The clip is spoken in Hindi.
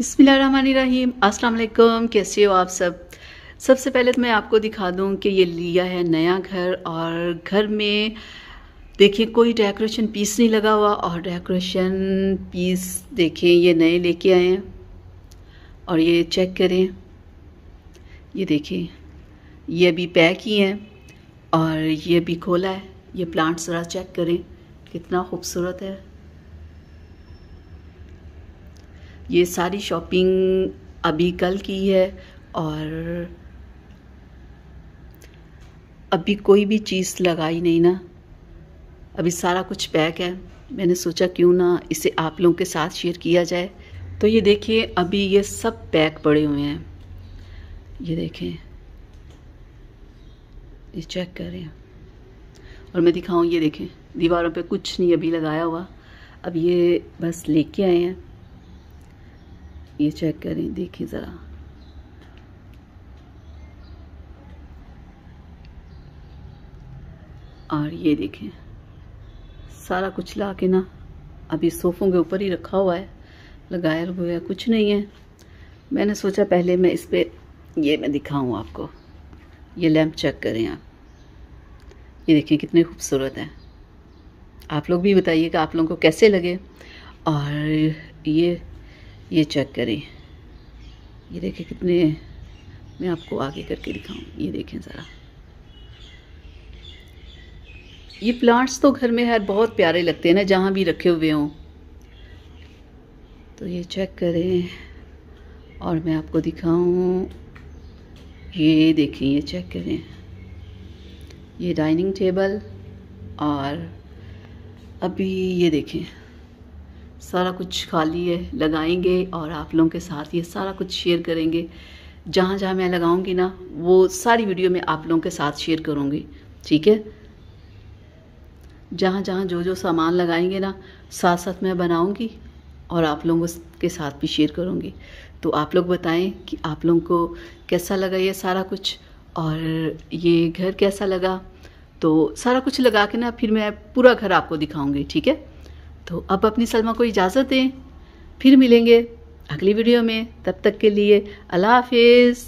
अस्सलाम असलकम कैसे हो आप सब सबसे पहले तो मैं आपको दिखा दूं कि ये लिया है नया घर और घर में देखिए कोई डेकोरेशन पीस नहीं लगा हुआ और डेकोरेशन पीस देखें ये नए लेके आए हैं और ये चेक करें ये देखें ये अभी पैक ही हैं और ये अभी खोला है ये प्लांट्स ज़रा चेक करें कितना खूबसूरत है ये सारी शॉपिंग अभी कल की है और अभी कोई भी चीज़ लगाई नहीं ना अभी सारा कुछ पैक है मैंने सोचा क्यों ना इसे आप लोगों के साथ शेयर किया जाए तो ये देखिए अभी ये सब पैक पड़े हुए हैं ये देखें ये चेक करें और मैं दिखाऊं ये देखें दीवारों पे कुछ नहीं अभी लगाया हुआ अब ये बस लेके आए हैं ये चेक करें देखिए ज़रा और ये देखें सारा कुछ ला के ना अभी सोफ़ों के ऊपर ही रखा हुआ है लगाया हुआ है कुछ नहीं है मैंने सोचा पहले मैं इस पर ये मैं दिखाऊँ आपको ये लैम्प चेक करें आप ये देखें कितने खूबसूरत हैं आप लोग भी बताइए कि आप लोगों को कैसे लगे और ये ये चेक करें ये देखें कितने मैं आपको आगे करके दिखाऊं ये देखें ज़रा ये प्लांट्स तो घर में हर बहुत प्यारे लगते हैं ना जहाँ भी रखे हुए हों तो ये चेक करें और मैं आपको दिखाऊं ये देखें ये चेक करें ये डाइनिंग टेबल और अभी ये देखें सारा कुछ खाली है लगाएंगे और आप लोगों के साथ ये सारा कुछ शेयर करेंगे जहाँ जहाँ मैं लगाऊंगी ना वो सारी वीडियो मैं आप लोगों के साथ शेयर करूँगी ठीक है जहाँ जहाँ जो जो सामान लगाएंगे ना साथ साथ मैं बनाऊँगी और आप लोगों के साथ भी शेयर करूँगी तो आप लोग बताएं कि आप लोगों को कैसा लगा ये सारा कुछ और ये घर कैसा लगा तो सारा कुछ लगा के ना फिर मैं पूरा घर आपको दिखाऊँगी ठीक है तो अब अपनी सलमा को इजाज़त दें फिर मिलेंगे अगली वीडियो में तब तक के लिए अल्लाह हाफिज़